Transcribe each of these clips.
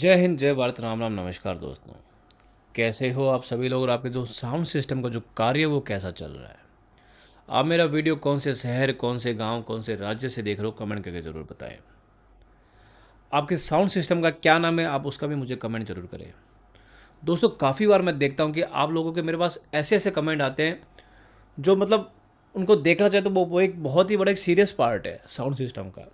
जय हिंद जय भारत राम राम नमस्कार दोस्तों कैसे हो आप सभी लोग और आपके जो साउंड सिस्टम का जो कार्य है वो कैसा चल रहा है आप मेरा वीडियो कौन से शहर कौन से गांव कौन से राज्य से देख रहे हो कमेंट करके ज़रूर बताएं आपके साउंड सिस्टम का क्या नाम है आप उसका भी मुझे कमेंट ज़रूर करें दोस्तों काफ़ी बार मैं देखता हूँ कि आप लोगों के मेरे पास ऐसे ऐसे कमेंट आते हैं जो मतलब उनको देखा जाए तो वो एक बहुत ही बड़ा एक सीरियस पार्ट है साउंड सिस्टम का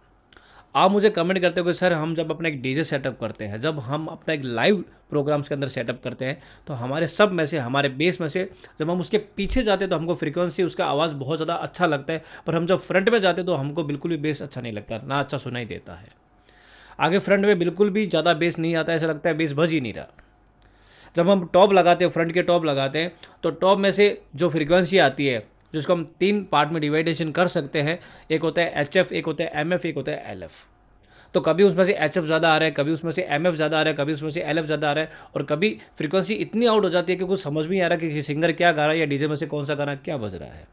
आप मुझे कमेंट करते हो कि सर हम जब अपना एक डीजे सेटअप करते हैं जब हम अपना एक लाइव प्रोग्राम्स के अंदर सेटअप करते हैं तो हमारे सब में से हमारे बेस में से जब हम उसके पीछे जाते हैं तो हमको फ्रीक्वेंसी उसका आवाज़ बहुत ज़्यादा अच्छा लगता है पर हम जब फ्रंट में जाते हैं तो हमको बिल्कुल भी बेस अच्छा नहीं लगता ना अच्छा सुनाई देता है आगे फ्रंट में बिल्कुल भी ज़्यादा बेस नहीं आता ऐसा लगता है बेस भज ही नहीं रहा जब हम टॉप लगाते हैं फ्रंट के टॉप लगाते हैं तो टॉप में से जो फ्रीक्वेंसी आती है जिसको हम तीन पार्ट में डिवाइडेशन कर सकते हैं एक होता है एच एफ एक होता है एम एफ एक होता है एल एफ तो कभी उसमें से एच एफ ज़्यादा आ रहा है कभी उसमें से एम एफ ज़्यादा आ रहा है कभी उसमें से एल एफ ज़्यादा आ रहा है और कभी फ्रीक्वेंसी इतनी आउट हो जाती है कि कुछ समझ नहीं आ रहा है कि सिंगर क्या गा रहा है या डीजे में से कौन सा गाना क्या बज रहा है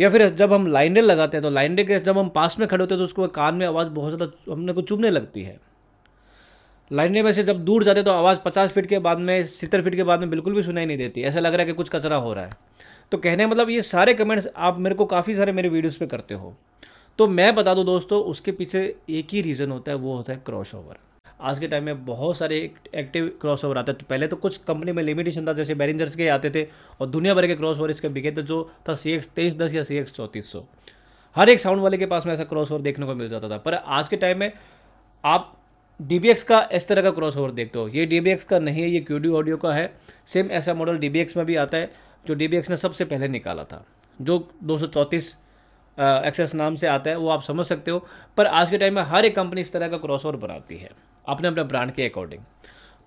या फिर जब हम रेल लगाते हैं तो रेल के जब हम पास में खड़े होते हैं तो उसको कान में आवाज़ बहुत ज़्यादा हमने को चुभने लगती है रेल में से जब दूर जाते हैं तो आवाज़ पचास फीट के बाद में सत्तर फीट के बाद में बिल्कुल भी सुनाई नहीं देती ऐसा लग रहा है कि कुछ कचरा हो रहा है तो कहने मतलब ये सारे कमेंट्स आप मेरे को काफ़ी सारे मेरे वीडियोज़ पर करते हो तो मैं बता दूँ दोस्तों उसके पीछे एक ही रीज़न होता है वो होता है क्रॉस ओवर आज के टाइम में बहुत सारे एक्टिव क्रॉस ओवर आते हैं तो पहले तो कुछ कंपनी में लिमिटेशन था जैसे बैरेंजर्स के आते थे और दुनिया भर के क्रॉस ओवर इसके बिके थे जो था सी एक्स तेईस दस या सी एक्स चौंतीस सौ हर एक साउंड वाले के पास में ऐसा क्रॉस ओवर देखने को मिल जाता था पर आज के टाइम में आप डी का इस तरह का क्रॉस ओवर देखते हो ये डी का नहीं है ये क्यू ऑडियो का है सेम ऐसा मॉडल डी में भी आता है जो डी ने सबसे पहले निकाला था जो दो एक्सेस नाम से आता है वो आप समझ सकते हो पर आज के टाइम में हर एक कंपनी इस तरह का ओवर बनाती है अपने अपने ब्रांड के अकॉर्डिंग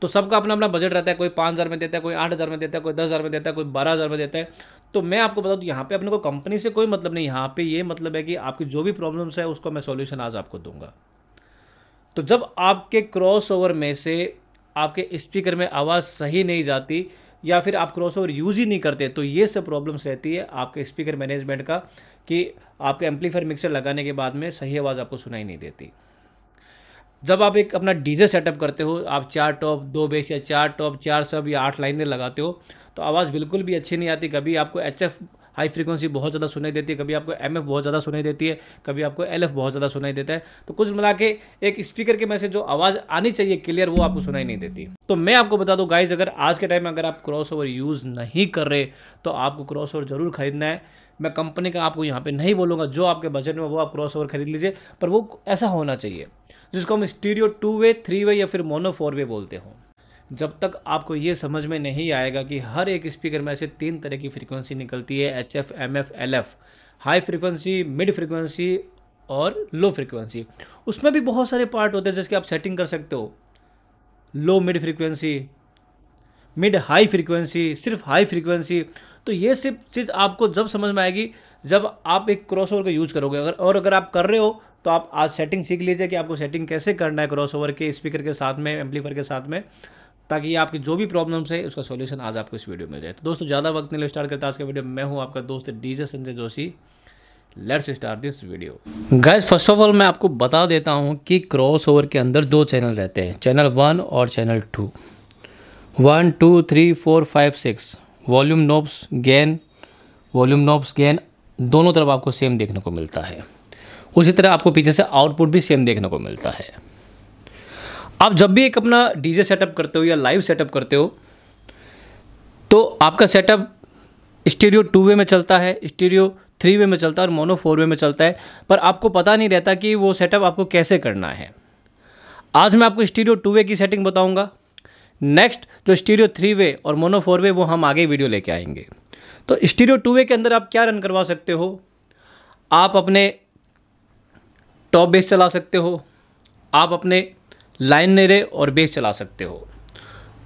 तो सबका अपना अपना बजट रहता है कोई पाँच हज़ार में देता है कोई आठ हज़ार में देता है कोई दस हज़ार में देता है कोई बारह हज़ार में देता है तो मैं आपको बता दूँ तो यहाँ पे अपने को कंपनी से कोई मतलब नहीं यहाँ पे ये मतलब है कि आपकी जो भी प्रॉब्लम्स है उसको मैं सॉल्यूशन आज आपको दूंगा तो जब आपके क्रॉस ओवर में से आपके स्पीकर में आवाज़ सही नहीं जाती या फिर आप क्रॉस ओवर यूज़ ही नहीं करते तो ये सब प्रॉब्लम्स रहती है आपके स्पीकर मैनेजमेंट का कि आपके एम्पलीफायर मिक्सर लगाने के बाद में सही आवाज़ आपको सुनाई नहीं देती जब आप एक अपना डीजे सेटअप करते हो आप चार टॉप दो बेस या चार टॉप चार सब या आठ लाइनें लगाते हो तो आवाज़ बिल्कुल भी अच्छी नहीं आती कभी आपको एच एफ हाई फ्रिक्वेंसी बहुत ज़्यादा सुनाई देती है कभी आपको एम बहुत ज़्यादा सुनाई देती है कभी आपको एल बहुत ज़्यादा सुनाई देता है तो कुछ मिला के एक स्पीकर के में से जो आवाज़ आनी चाहिए क्लियर वो आपको सुनाई नहीं देती तो मैं आपको बता दूँ गाइज अगर आज के टाइम में अगर आप क्रॉस यूज़ नहीं कर रहे तो आपको क्रॉस ज़रूर खरीदना है मैं कंपनी का आपको यहाँ पे नहीं बोलूँगा जो आपके बजट में वो आप क्रॉस ओवर खरीद लीजिए पर वो ऐसा होना चाहिए जिसको हम stereo two way three way या फिर मोनो फोर वे बोलते हों जब तक आपको ये समझ में नहीं आएगा कि हर एक स्पीकर में ऐसे तीन तरह की फ्रीक्वेंसी निकलती है H F M F L F high frequency mid frequency और लो फ्रीक्वेंसी उसमें भी बहुत सारे पार्ट होते हैं जिसके आप सेटिंग कर सकते हो low mid frequency mid high frequency सिर्फ हाई फ्रीक्वेंसी तो ये सिर्फ चीज़ आपको जब समझ में आएगी जब आप एक क्रॉस ओवर का यूज़ करोगे अगर और अगर आप कर रहे हो तो आप आज सेटिंग सीख लीजिए कि आपको सेटिंग कैसे करना है क्रॉस ओवर के स्पीकर के साथ में एम्पलीफायर के साथ में ताकि आपकी जो भी प्रॉब्लम्स है उसका सोल्यूशन आज आपको इस वीडियो में जाए तो दोस्तों ज़्यादा वक्त नहीं स्टार्ट करता आज का वीडियो मैं हूँ आपका दोस्त DJ Sanjay Joshi let's start this video guys first of all मैं आपको बता देता हूँ कि क्रॉस ओवर के अंदर दो चैनल रहते हैं चैनल वन और channel two one two three four five six volume knobs gain volume knobs gain दोनों तरफ आपको सेम देखने को मिलता है उसी तरह आपको पीछे से आउटपुट भी सेम देखने को मिलता है आप जब भी एक अपना डीजे सेटअप करते हो या लाइव सेटअप करते हो तो आपका सेटअप स्टीरियो टू वे में चलता है स्टीरियो थ्री वे में चलता है और मोनो फोर वे में चलता है पर आपको पता नहीं रहता कि वो सेटअप आपको कैसे करना है आज मैं आपको स्टीरियो टू वे की सेटिंग बताऊंगा नेक्स्ट जो स्टीरियो थ्री वे और मोनो फोर वे वो हम आगे वीडियो लेके आएंगे तो स्टीरियो टू वे के अंदर आप क्या रन करवा सकते हो आप अपने टॉप बेस चला सकते हो आप अपने लाइन नेरे और बेस चला सकते हो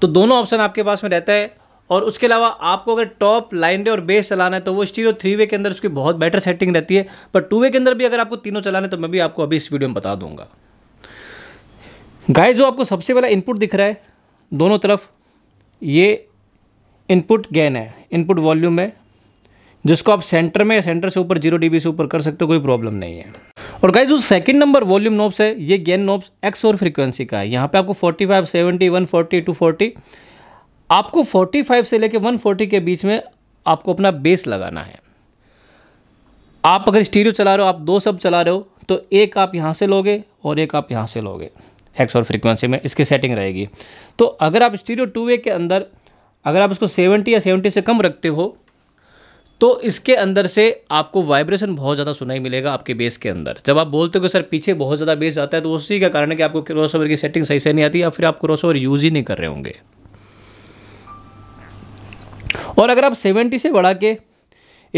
तो दोनों ऑप्शन आपके पास में रहता है और उसके अलावा आपको अगर टॉप लाइन डे और बेस चलाना है तो वो स्टीरियो थ्री वे के अंदर उसकी बहुत बेटर सेटिंग रहती है पर टू वे के अंदर भी अगर आपको तीनों चलाना है तो मैं भी आपको अभी इस वीडियो में बता दूंगा गाय जो आपको सबसे पहला इनपुट दिख रहा है दोनों तरफ ये इनपुट गेन है इनपुट वॉल्यूम है जिसको आप सेंटर में सेंटर से ऊपर जीरो डी से ऊपर कर सकते हो कोई प्रॉब्लम नहीं है और गाइज जो सेकंड नंबर वॉल्यूम नोब्स है ये गेन नोब्स एक्स और फ्रीक्वेंसी का है यहाँ पे आपको 45, 70, 140, 240 आपको 45 से लेके 140 के बीच में आपको अपना बेस लगाना है आप अगर स्टीरियो चला रहे हो आप दो सब चला रहे हो तो एक आप यहाँ से लोगे और एक आप यहाँ से लोगे एक्स और फ्रीक्वेंसी में इसकी सेटिंग रहेगी तो अगर आप स्टीरियो टू वे के अंदर अगर आप इसको 70 या 70 से कम रखते हो तो इसके अंदर से आपको वाइब्रेशन बहुत ज़्यादा सुनाई मिलेगा आपके बेस के अंदर जब आप बोलते हो सर पीछे बहुत ज़्यादा बेस आता है तो उसी का कारण है कि आपको क्रॉस की सेटिंग सही से नहीं आती या फिर आप क्रॉस ओवर यूज़ ही नहीं कर रहे होंगे और अगर आप सेवेंटी से बढ़ा के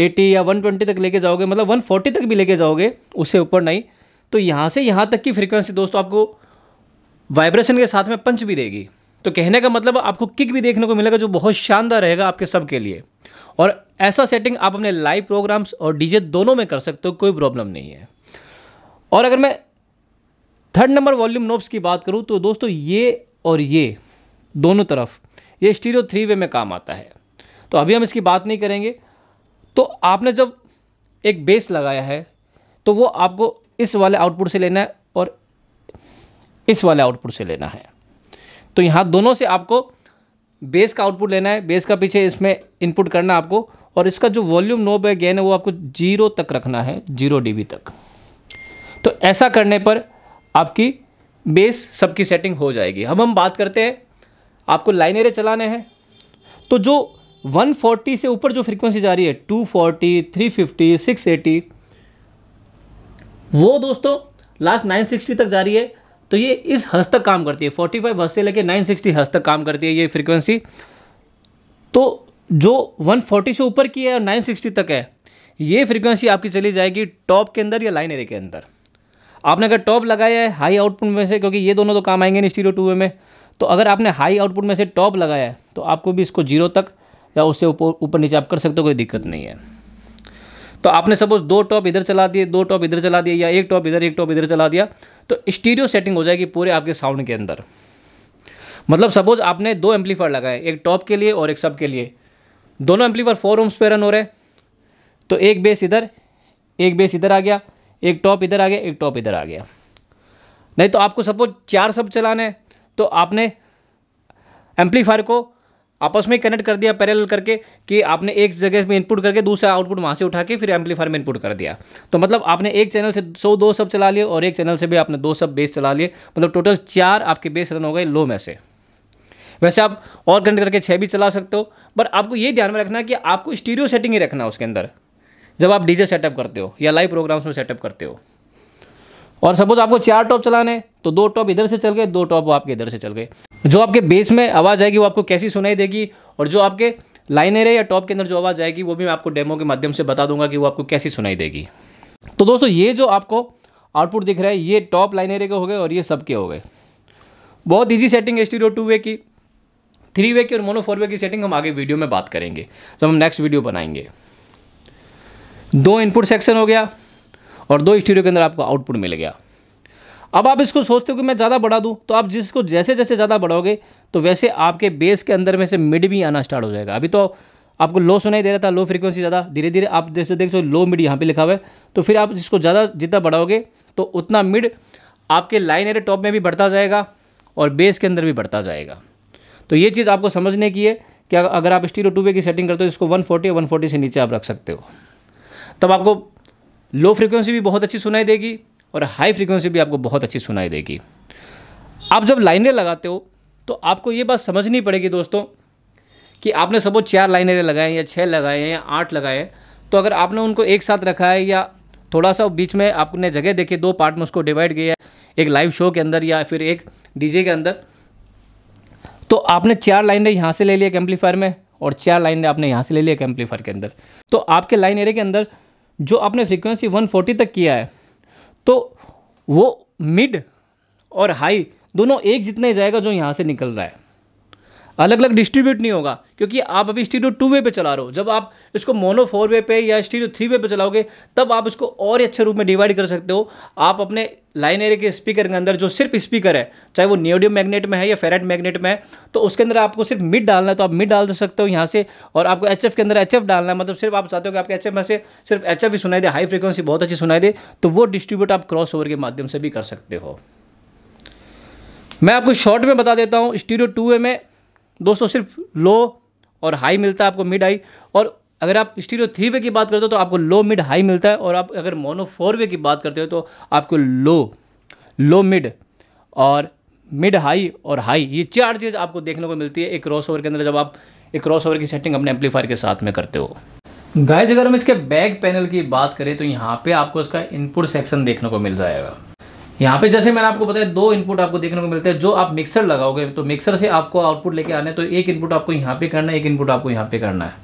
एटी या वन ट्वेंटी तक लेके जाओगे मतलब वन फोर्टी तक भी लेके जाओगे उससे ऊपर नहीं तो यहाँ से यहाँ तक की फ्रिक्वेंसी दोस्तों आपको वाइब्रेशन के साथ में पंच भी देगी तो कहने का मतलब आपको किक भी देखने को मिलेगा जो बहुत शानदार रहेगा आपके सब के लिए और ऐसा सेटिंग आप अपने लाइव प्रोग्राम्स और डीजे दोनों में कर सकते हो कोई प्रॉब्लम नहीं है और अगर मैं थर्ड नंबर वॉल्यूम नोब्स की बात करूँ तो दोस्तों ये और ये दोनों तरफ ये स्टीरियो थ्री वे में काम आता है तो अभी हम इसकी बात नहीं करेंगे तो आपने जब एक बेस लगाया है तो वो आपको इस वाले आउटपुट से लेना है और इस वाले आउटपुट से लेना है तो यहाँ दोनों से आपको बेस का आउटपुट लेना है बेस का पीछे इसमें इनपुट करना है आपको और इसका जो वॉल्यूम नोब है गेन है वो आपको जीरो तक रखना है जीरो डीबी तक तो ऐसा करने पर आपकी बेस सबकी सेटिंग हो जाएगी अब हम बात करते हैं आपको लाइन एरे चलाने हैं तो जो 140 से ऊपर जो फ्रीक्वेंसी जा रही है 240, 350, 680 वो दोस्तों लास्ट 960 तक जा रही है तो ये इस हज तक काम करती है 45 फाइव हज से लेकर 960 सिक्सटी हज तक काम करती है ये फ्रीक्वेंसी तो जो 140 से ऊपर की है और 960 तक है ये फ्रीक्वेंसी आपकी चली जाएगी टॉप के अंदर या लाइन एरे के अंदर आपने अगर टॉप लगाया है हाई आउटपुट में से क्योंकि ये दोनों तो काम आएंगे नहीं टू टू में तो अगर आपने हाई आउटपुट में से टॉप लगाया है तो आपको भी इसको जीरो तक या उससे ऊपर ऊपर नीचे आप कर सकते हो कोई दिक्कत नहीं है तो आपने सपोज दो टॉप इधर चला दिए दो टॉप इधर चला दिया या एक टॉप इधर एक टॉप इधर चला दिया तो स्टीरियो सेटिंग हो जाएगी पूरे आपके साउंड के अंदर मतलब सपोज आपने दो एम्पलीफायर लगाए एक टॉप के लिए और एक सब के लिए दोनों एम्पलीफायर फोर ओम्स पे रन हो रहे तो एक बेस इधर एक बेस इधर आ गया एक टॉप इधर आ गया एक टॉप इधर आ गया नहीं तो आपको सपोज चार सब चलाने तो आपने एम्पलीफायर को आपस में कनेक्ट कर दिया पैरेलल करके कि आपने एक जगह में इनपुट करके दूसरा आउटपुट वहाँ से उठा के फिर एम्पलीफायर में इनपुट कर दिया तो मतलब आपने एक चैनल से सौ दो सब चला लिए और एक चैनल से भी आपने दो सब बेस चला लिए मतलब टोटल चार आपके बेस रन हो गए लो में से वैसे आप और कनेक्ट करके छः भी चला सकते हो पर आपको ये ध्यान में रखना कि आपको स्टीरियो सेटिंग ही रखना उसके अंदर जब आप डीजे सेटअप करते हो या लाइव प्रोग्राम्स में सेटअप करते हो और सपोज आपको चार टॉप चलाने तो दो टॉप इधर से चल गए दो टॉप आपके इधर से चल गए जो आपके बेस में आवाज़ आएगी वो आपको कैसी सुनाई देगी और जो आपके लाइन एरिया या टॉप के अंदर जो आवाज़ आएगी वो भी मैं आपको डेमो के माध्यम से बता दूंगा कि वो आपको कैसी सुनाई देगी तो दोस्तों ये जो आपको आउटपुट दिख रहा है ये टॉप लाइन एरिया के हो गए और ये सब के हो गए बहुत ईजी सेटिंग है स्टीरियो टू वे की थ्री वे की और मोनो फोर वे की सेटिंग हम आगे वीडियो में बात करेंगे जब हम नेक्स्ट वीडियो बनाएंगे दो इनपुट सेक्शन हो गया और दो स्टीरियो के अंदर आपको आउटपुट मिल गया अब आप इसको सोचते हो कि मैं ज़्यादा बढ़ा दूँ तो आप जिसको जैसे जैसे ज़्यादा बढ़ाओगे तो वैसे आपके बेस के अंदर में से मिड भी आना स्टार्ट हो जाएगा अभी तो आपको लो सुनाई दे रहा था लो फ्रिक्वेंसी ज़्यादा धीरे धीरे आप जैसे देख सो लो मिड यहाँ पर लिखा हुआ है तो फिर आप जिसको ज़्यादा जितना बढ़ाओगे तो उतना मिड आपके लाइन एरे टॉप में भी बढ़ता जाएगा और बेस के अंदर भी बढ़ता जाएगा तो ये चीज़ आपको समझने की है कि अगर आप स्टीरो टू की सेटिंग करते हो इसको वन फोर्टी वन फोर्टी से नीचे आप रख सकते हो तब आपको लो फ्रिक्वेंसी भी बहुत अच्छी सुनाई देगी और हाई फ्रिक्वेंसी भी आपको बहुत अच्छी सुनाई देगी आप जब लाइनें लगाते हो तो आपको ये बात समझनी पड़ेगी दोस्तों कि आपने सपोज चार लाइनें लगाए या छः लगाए हैं या आठ लगाए हैं तो अगर आपने उनको एक साथ रखा है या थोड़ा सा बीच में आपने जगह देखी दो पार्ट में उसको डिवाइड किया एक लाइव शो के अंदर या फिर एक डीजे के अंदर तो आपने चार लाइनें यहाँ से ले लिया एम्पलीफायर में और चार लाइनें आपने यहाँ से ले लिया एम्पलीफायर के अंदर तो आपके लाइन एरे के अंदर जो आपने फ्रीक्वेंसी 140 तक किया है तो वो मिड और हाई दोनों एक जितने जाएगा जो यहाँ से निकल रहा है अलग अलग डिस्ट्रीब्यूट नहीं होगा क्योंकि आप अभी स्टीरियो टू वे पे चला रहे हो जब आप इसको मोनो फोर वे पे या स्टीरियो थ्री वे पे चलाओगे तब आप इसको और अच्छे रूप में डिवाइड कर सकते हो आप अपने लाइन एरिया के स्पीकर के अंदर जो सिर्फ स्पीकर है चाहे वो नियोडियम मैग्नेट में है या फेराइट मैग्नेट में है तो उसके अंदर आपको सिर्फ मिड डालना है तो आप मिड डाल सकते हो यहाँ से और आपको एच के अंदर एच डालना है मतलब सिर्फ आप चाहते हो कि आपके एच में से सिर्फ एच ही सुनाई दे हाई फ्रिक्वेंसी बहुत अच्छी सुनाई दे तो वो डिस्ट्रीब्यूट आप क्रॉस के माध्यम से भी कर सकते हो मैं आपको शॉर्ट में बता देता हूँ स्टीरियो टू वे में दोस्तों सिर्फ लो और हाई मिलता है आपको मिड हाई और अगर आप स्टीरियो थ्री वे की बात करते हो तो आपको लो मिड हाई मिलता है और आप अगर मोनो फोर वे की बात करते हो तो आपको लो लो मिड और मिड हाई और हाई ये चार चीज़ आपको देखने को मिलती है एक क्रॉस ओवर के अंदर जब आप एक क्रॉस ओवर की सेटिंग अपने एम्पलीफायर के साथ में करते हो गाइज अगर हम इसके बैक पैनल की बात करें तो यहाँ पे आपको इसका इनपुट सेक्शन देखने को मिल जाएगा यहाँ पे जैसे मैंने आपको बताया दो इनपुट आपको देखने को मिलते हैं जो आप मिक्सर लगाओगे तो मिक्सर से आपको आउटपुट लेके आने तो एक इनपुट आपको यहाँ पे करना है एक इनपुट आपको यहाँ पे करना है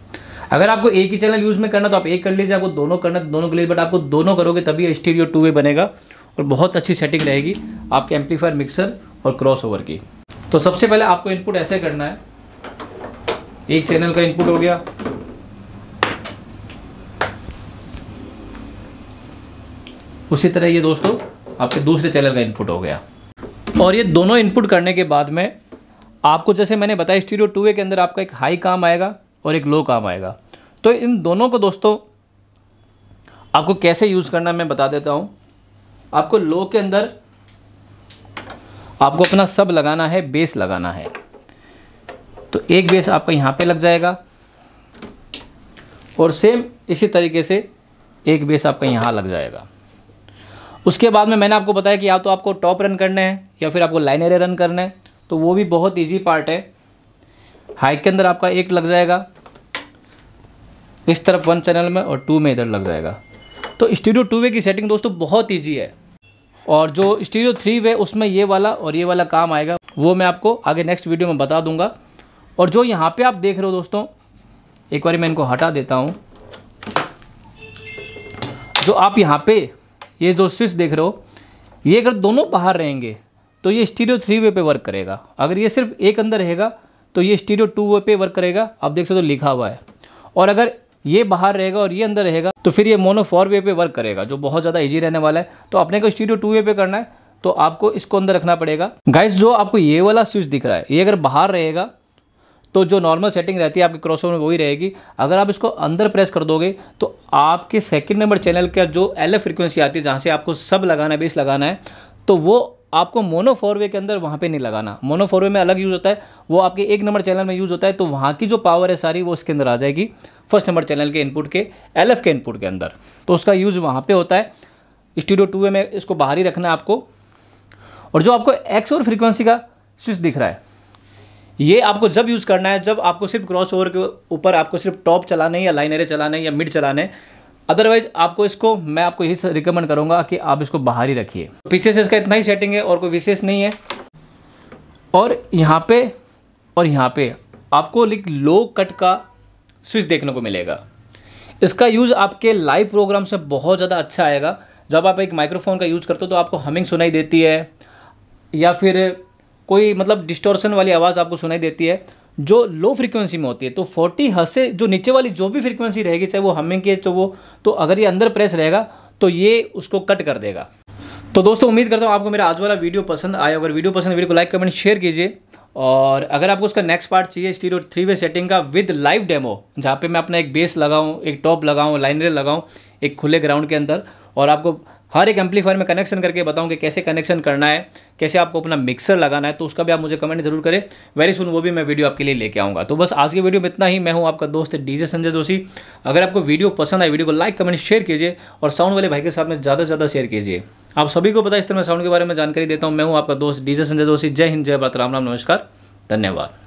अगर आपको एक ही चैनल यूज़ में करना तो आप एक कर लीजिए आपको दोनों करना तो दोनों के लिए बट आपको दोनों करोगे तभी स्टीरियो टू वे बनेगा और बहुत अच्छी सेटिंग रहेगी आपके एम्पलीफायर मिक्सर और क्रॉस ओवर की तो सबसे पहले आपको इनपुट ऐसे करना है एक चैनल का इनपुट हो गया उसी तरह ये दोस्तों आपके दूसरे चैनल का इनपुट हो गया और ये दोनों इनपुट करने के बाद में आपको जैसे मैंने बताया स्टीरियो टू के अंदर आपका एक हाई काम आएगा और एक लो काम आएगा तो इन दोनों को दोस्तों आपको कैसे यूज़ करना मैं बता देता हूँ आपको लो के अंदर आपको अपना सब लगाना है बेस लगाना है तो एक बेस आपका यहाँ पे लग जाएगा और सेम इसी तरीके से एक बेस आपका यहाँ लग जाएगा उसके बाद में मैंने आपको बताया कि या तो आपको टॉप रन करने हैं या फिर आपको लाइन एरे रन करने हैं तो वो भी बहुत ईजी पार्ट है हाइक के अंदर आपका एक लग जाएगा इस तरफ वन चैनल में और टू में इधर लग जाएगा तो स्टूडियो टू वे की सेटिंग दोस्तों बहुत ईजी है और जो स्टूडियो थ्री वे उसमें ये वाला और ये वाला काम आएगा वो मैं आपको आगे नेक्स्ट वीडियो में बता दूंगा और जो यहाँ पे आप देख रहे हो दोस्तों एक बार मैं इनको हटा देता हूँ जो आप यहाँ पे ये जो स्विच देख रहे हो ये अगर दोनों बाहर रहेंगे तो ये स्टीरियो थ्री वे पे वर्क करेगा अगर ये सिर्फ एक अंदर रहेगा तो ये स्टीरियो टू वे पे वर्क करेगा आप देख सकते हो तो लिखा हुआ है और अगर ये बाहर रहेगा और ये अंदर रहेगा तो फिर ये मोनो फोर वे पे वर्क करेगा जो बहुत ज़्यादा ईजी रहने वाला है तो अपने को स्टीरियो टू वे पे करना है तो आपको इसको अंदर रखना पड़ेगा गाइस जो आपको ये वाला स्विच दिख रहा है ये अगर बाहर रहेगा तो जो नॉर्मल सेटिंग रहती है आपके क्रॉस ओवर में वही रहेगी अगर आप इसको अंदर प्रेस कर दोगे तो आपके सेकंड नंबर चैनल का जो एल फ्रीक्वेंसी आती है जहाँ से आपको सब लगाना है बेस लगाना है तो वो आपको मोनो फोरवे के अंदर वहाँ पे नहीं लगाना मोनो फोरवे में अलग यूज़ होता है वो आपके एक नंबर चैनल में यूज़ होता है तो वहाँ की जो पावर है सारी वो इसके अंदर आ जाएगी फर्स्ट नंबर चैनल के इनपुट के एल के इनपुट के अंदर तो उसका यूज़ वहाँ पर होता है स्टूडियो टू में इसको बाहर ही रखना है आपको और जो आपको एक्स और फ्रीक्वेंसी का स्विच दिख रहा है ये आपको जब यूज़ करना है जब आपको सिर्फ क्रॉस ओवर के ऊपर आपको सिर्फ टॉप चलाना है या लाइनरे चलाना है या मिड चलाना है अदरवाइज आपको इसको मैं आपको यही रिकमेंड करूँगा कि आप इसको बाहर ही रखिए पीछे से इसका इतना ही सेटिंग है और कोई विशेष नहीं है और यहाँ पे और यहाँ पे आपको लिख लो कट का स्विच देखने को मिलेगा इसका यूज़ आपके लाइव प्रोग्राम से बहुत ज़्यादा अच्छा आएगा जब आप एक माइक्रोफोन का यूज़ करते हो तो आपको हमिंग सुनाई देती है या फिर कोई मतलब डिस्टोर्सन वाली आवाज़ आपको सुनाई देती है जो लो फ्रीक्वेंसी में होती है तो 40 हज से जो नीचे वाली जो भी फ्रीक्वेंसी रहेगी चाहे वो हमिंग की तो वो तो अगर ये अंदर प्रेस रहेगा तो ये उसको कट कर देगा तो दोस्तों उम्मीद करता हूँ आपको मेरा आज वाला वीडियो पसंद आया अगर वीडियो पसंद वीडियो को लाइक कमेंट शेयर कीजिए और अगर आपको उसका नेक्स्ट पार्ट चाहिए स्टीरो थ्री वे सेटिंग का विद लाइव डेमो जहाँ पे मैं अपना एक बेस लगाऊँ एक टॉप लगाऊँ लाइनरे लगाऊँ एक खुले ग्राउंड के अंदर और आपको हर एक एम्पलीफायर में कनेक्शन करके बताऊँ कि कैसे कनेक्शन करना है कैसे आपको अपना मिक्सर लगाना है तो उसका भी आप मुझे कमेंट जरूर करें वेरी सुन वो भी मैं वीडियो आपके लिए लेके आऊँगा तो बस आज के वीडियो में इतना ही मैं हूँ आपका दोस्त डीजे संजय जोशी अगर आपको वीडियो पसंद आए वीडियो को लाइक कमेंट शेयर कीजिए और साउंड वाले भाई के साथ में ज़्यादा से ज़्यादा शेयर कीजिए आप सभी को पता है इस तरह मैं साउंड के बारे में जानकारी देता हूँ मैं हूँ आपका दोस्त डीजे संजय जोशी जय हिंद जय भात राम राम नमस्कार धन्यवाद